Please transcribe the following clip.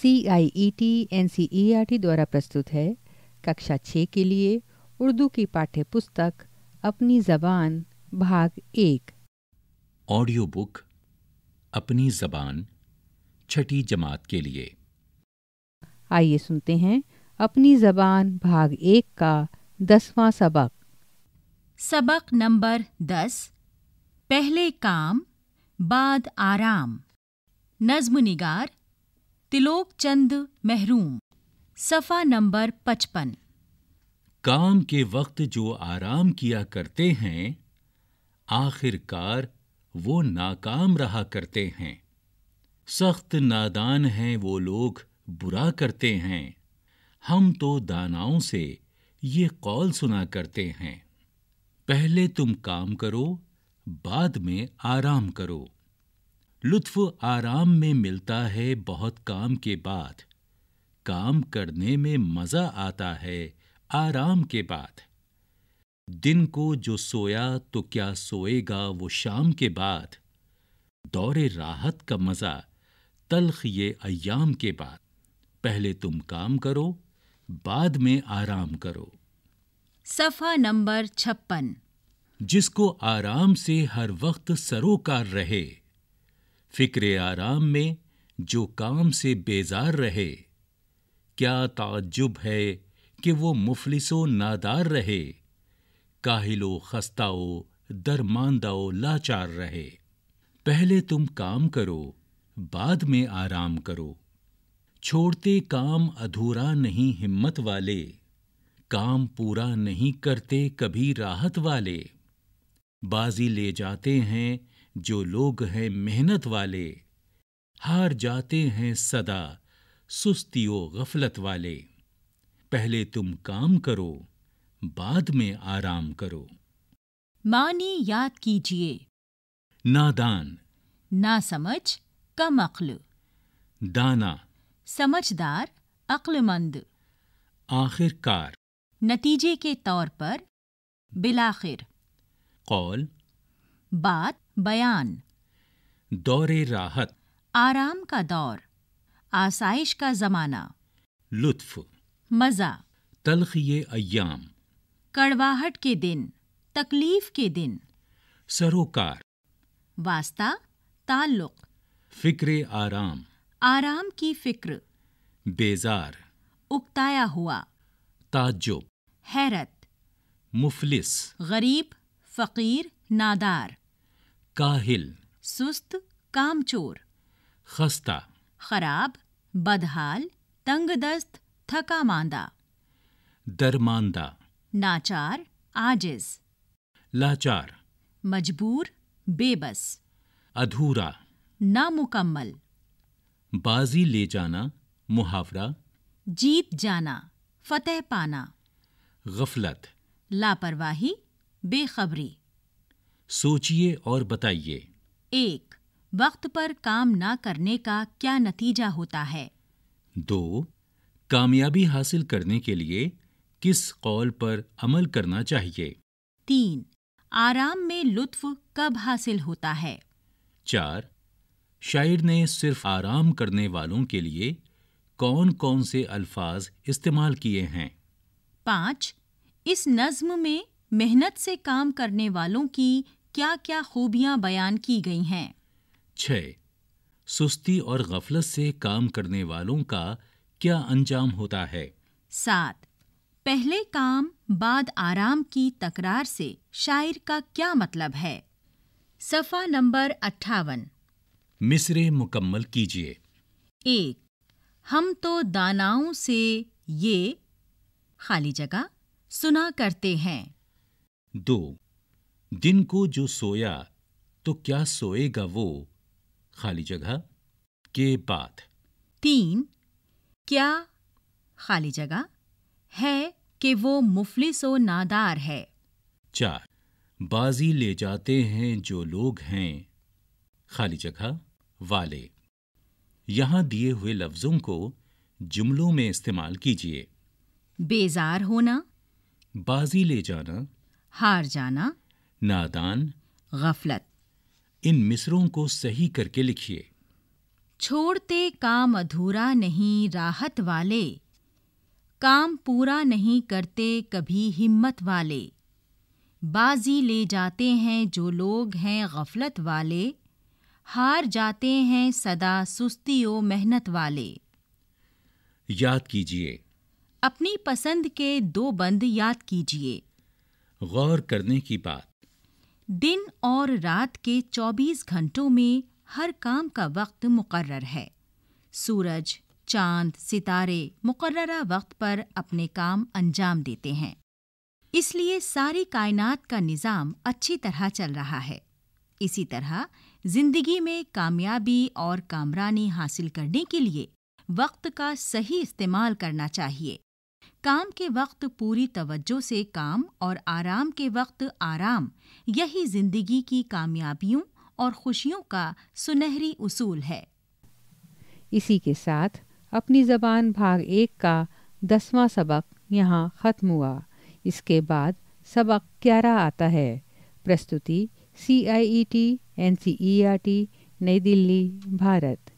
C I E T N C E R T द्वारा प्रस्तुत है कक्षा छः के लिए उर्दू की पाठ्य पुस्तक अपनी जबान भाग एक ऑडियो बुक अपनी जबान छठी जमात के लिए आइए सुनते हैं अपनी जबान भाग एक का दसवां सबक सबक नंबर दस पहले काम बाद आराम नज्म निगार तिलोक चंद महरूम सफा नंबर पचपन काम के वक्त जो आराम किया करते हैं आखिरकार वो नाकाम रहा करते हैं सख्त नादान हैं वो लोग बुरा करते हैं हम तो दानाओं से ये कौल सुना करते हैं पहले तुम काम करो बाद में आराम करो लुत्फ आराम में मिलता है बहुत काम के बाद काम करने में मज़ा आता है आराम के बाद दिन को जो सोया तो क्या सोएगा वो शाम के बाद दौरे राहत का मज़ा तलख ये अयाम के बाद पहले तुम काम करो बाद में आराम करो सफ़ा नंबर छप्पन जिसको आराम से हर वक्त सरोकार रहे फिक्र आराम में जो काम से बेजार रहे क्या ताज्जुब है कि वो मुफलिसो नादार रहे काहिलो खस्ताओ दरमानदाओ लाचार रहे पहले तुम काम करो बाद में आराम करो छोड़ते काम अधूरा नहीं हिम्मत वाले काम पूरा नहीं करते कभी राहत वाले बाजी ले जाते हैं जो लोग हैं मेहनत वाले हार जाते हैं सदा सुस्ती ओ गफलत वाले पहले तुम काम करो बाद में आराम करो मानी याद कीजिए नादान ना समझ कम अक्ल दाना समझदार अक्लमंद आखिरकार नतीजे के तौर पर बिलाखिर कौल बात बयान दौरे राहत आराम का दौर आसाइश का ज़माना लुत्फ मज़ा तलख ये अयाम कड़वाहट के दिन तकलीफ़ के दिन सरोकार वास्ता ताल्लुक फिक्र आराम आराम की फिक्र बेजार उकताया हुआ ताज्जुब हैरत मुफलिस गरीब फ़कीर नादार काहिल सुस्त कामचोर खस्ता खराब बदहाल तंगदस्त थका मांदा दरमांदा नाचार आजिज लाचार मजबूर बेबस अधूरा नामुकम्मल बाजी ले जाना मुहावरा जीत जाना फतेह पाना गफलत लापरवाही बेखबरी सोचिए और बताइए एक वक्त पर काम ना करने का क्या नतीजा होता है दो कामयाबी हासिल करने के लिए किस कौल पर अमल करना चाहिए तीन आराम में लुत्फ कब हासिल होता है चार शायर ने सिर्फ आराम करने वालों के लिए कौन कौन से अल्फाज इस्तेमाल किए हैं पाँच इस नज्म में मेहनत से काम करने वालों की क्या क्या खूबियां बयान की गई हैं छह सुस्ती और गफलत से काम करने वालों का क्या अंजाम होता है सात पहले काम बाद आराम की तकरार से शायर का क्या मतलब है सफ़ा नंबर अट्ठावन मिसरे मुकम्मल कीजिए एक हम तो दानाओं से ये खाली जगह सुना करते हैं दो दिन को जो सोया तो क्या सोएगा वो खाली जगह के बाद तीन क्या खाली जगह है कि वो मुफलिस सो नादार है चार बाजी ले जाते हैं जो लोग हैं खाली जगह वाले यहाँ दिए हुए लफ्ज़ों को जुमलों में इस्तेमाल कीजिए बेजार होना बाजी ले जाना हार जाना नादान गफलत इन मिसरों को सही करके लिखिए छोड़ते काम अधूरा नहीं राहत वाले काम पूरा नहीं करते कभी हिम्मत वाले बाजी ले जाते हैं जो लोग हैं गफलत वाले हार जाते हैं सदा सुस्ती ओ मेहनत वाले याद कीजिए अपनी पसंद के दो बंद याद कीजिए गौर करने की बात दिन और रात के 24 घंटों में हर काम का वक्त मुकर्र है सूरज चांद सितारे मुकर्रा वक्त पर अपने काम अंजाम देते हैं इसलिए सारी कायनात का निज़ाम अच्छी तरह चल रहा है इसी तरह ज़िंदगी में कामयाबी और कामरानी हासिल करने के लिए वक्त का सही इस्तेमाल करना चाहिए काम के वक्त पूरी तवज्जो से काम और आराम के वक्त आराम यही जिंदगी की कामयाबियों और खुशियों का सुनहरी उसूल है इसी के साथ अपनी जबान भाग एक का दसवां सबक यहाँ ख़त्म हुआ इसके बाद सबक ग्यारह आता है प्रस्तुति C I E T N C E R T New Delhi Bharat